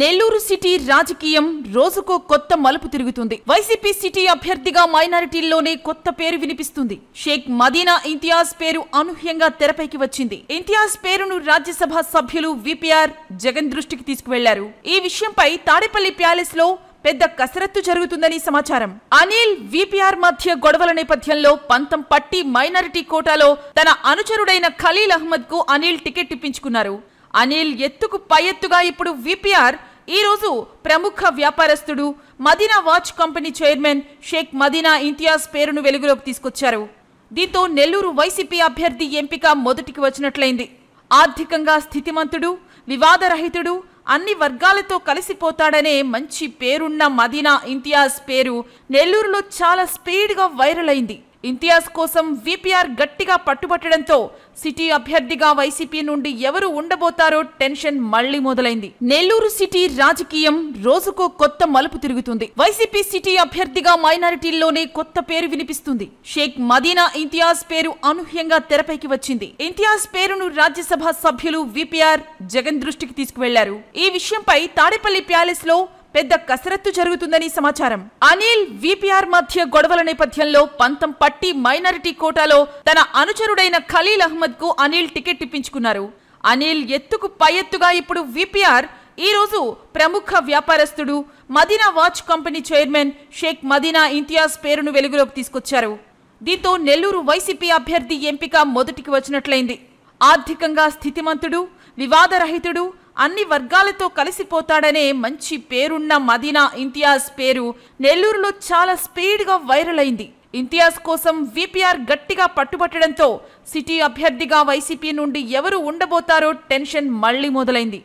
Nellore city రాజకీయం రోజుకో కొత్త మలుపు తిరుగుతుంది వైసీపీ సిటీ అభ్యర్థిగా మైనారిటీల్లోనే కొత్త పేరు వినిపిస్తుంది షేక్ మదీనా ఇంతియాజ్ పేరు అనూహ్యంగా తెరపైకి వచ్చింది ఇంతియాజ్ పేరును రాజ్యసభ సభ్యులు విపిఆర్ జగన్ దృష్టికి తీసుకువెళ్లారు ఈ విషయంపై తాడేపల్లి ప్యాలెస్ లో పెద్ద కసరత్తు జరుగుతుందని సమాచారం అనిల్ విపిఆర్ మధ్య గొడవల నేపథ్యంలో పంతం పట్టి మైనారిటీ కోటాలో తన అనుచరుడైన ఖలీల్ అహ్మద్ కు అనిల్ టికెట్ ఇప్పించుకున్నారు అనిల్ ఎత్తుకు పై ఎత్తుగా ఇప్పుడు విపిఆర్ ఈరోజు ప్రముఖ వ్యాపారస్తుడు Madina watch company chairman Sheikh Madina Imtiaz పేరును వెలుగులోకి తీసుకొచ్చారు దీంతో నెల్లూరు వైసీపీ అభ్యర్థి ఎంపిక మొదటికి వచ్చినట్లయింది ఆర్థికంగా స్థితిమంతుడు వివాదరహితుడు అన్ని వర్గాలతో కలిసిపోతాడనే మంచి పేరున్న మదీనా ఇంతియాజ్ పేరు నెల్లూరులో చాలా స్పీడ్గా వైరల్ అయింది ఇంతియాజ్ కోసం విపిఆర్ గట్టిగా పట్టుబట్టడంతో సిటీ అభ్యర్థిగా వైసీపీ నుండి ఎవరు ఉండబోతారో టెన్షన్ మళ్లీ మొదలైంది నెల్లూరు సిటీ రాజకీయం రోజుకో కొత్త మలుపు తిరుగుతుంది వైసీపీ సిటీ అభ్యర్థిగా మైనారిటీల్లోనే కొత్త పేరు వినిపిస్తుంది షేక్ మదీనా ఇంతియాజ్ పేరు అనూహ్యంగా తెరపైకి వచ్చింది ఇంతియాజ్ పేరును రాజ్యసభ సభ్యులు విపిఆర్ జగన్ దృష్టికి తీసుకువెళ్లారు ఈ విషయంపై తాడేపల్లి ప్యాలెస్ లో పెద్ద కసరత్తు జరుగుతుందని సమాచారం అనిల్ విపిఆర్ మధ్య గొడవల నేపథ్యంలో పంతం పట్టి మైనారిటీ కోటాలో తన అనుచరుడైన ఖలీల్ అహ్మద్ కు అనిల్ టికెట్ ఇప్పించుకున్నారు అనిల్ ఎత్తుకు పై ఎత్తుగా ఇప్పుడు విపిఆర్ ఈరోజు ప్రముఖ వ్యాపారస్తుడు Madina watch company chairman Sheikh Madina Imtiaz పేరును వెలుగులోకి తీసుకొచ్చారు దీంతో నెల్లూరు వైసీపీ అభ్యర్థి ఎంపిక మొదటికి వచ్చినట్లయింది ఆర్థికంగా స్థితిమంతుడు వివాదరహితుడు అన్ని వర్గాలతో కలిసిపోతాడనే మంచి పేరున్న మదీనా ఇంతియాజ్ పేరు నెల్లూరులో చాలా స్పీడ్గా వైరల్ అయింది ఇంతియాజ్ కోసం విపిఆర్ గట్టిగా పట్టుబట్టడంతో సిటీ అభ్యర్థిగా వైసీపీ నుండి ఎవరు ఉండబోతారో టెన్షన్ మళ్లీ మొదలైంది